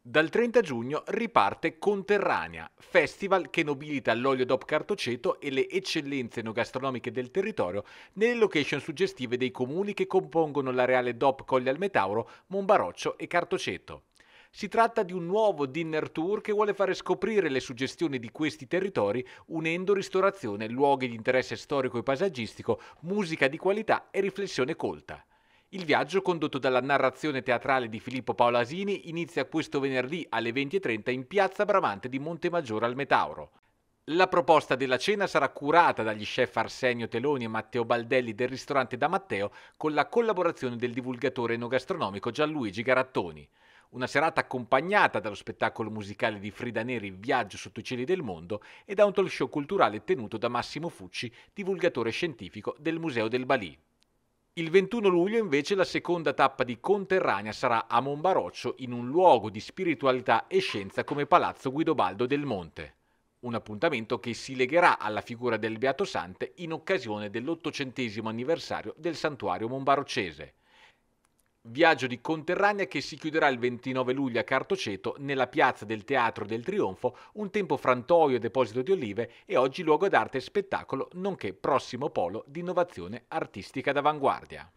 Dal 30 giugno riparte Conterranea, festival che nobilita l'olio d'op cartoceto e le eccellenze enogastronomiche del territorio nelle location suggestive dei comuni che compongono l'areale d'op Colli al Metauro, Monbaroccio e Cartoceto. Si tratta di un nuovo dinner tour che vuole fare scoprire le suggestioni di questi territori unendo ristorazione, luoghi di interesse storico e paesaggistico, musica di qualità e riflessione colta. Il viaggio, condotto dalla narrazione teatrale di Filippo Paolasini, inizia questo venerdì alle 20.30 in piazza Bramante di Montemaggiore al Metauro. La proposta della cena sarà curata dagli chef Arsenio Teloni e Matteo Baldelli del ristorante da Matteo con la collaborazione del divulgatore enogastronomico Gianluigi Garattoni. Una serata accompagnata dallo spettacolo musicale di Frida Neri Viaggio sotto i cieli del mondo e da un talk show culturale tenuto da Massimo Fucci, divulgatore scientifico del Museo del Balì. Il 21 luglio invece la seconda tappa di Conterranea sarà a Monbaroccio in un luogo di spiritualità e scienza come Palazzo Guidobaldo del Monte. Un appuntamento che si legherà alla figura del Beato Sante in occasione dell'ottocentesimo anniversario del santuario monbaroccese viaggio di conterranea che si chiuderà il 29 luglio a Cartoceto nella piazza del Teatro del Trionfo, un tempo frantoio e deposito di olive e oggi luogo d'arte e spettacolo, nonché prossimo polo di innovazione artistica d'avanguardia.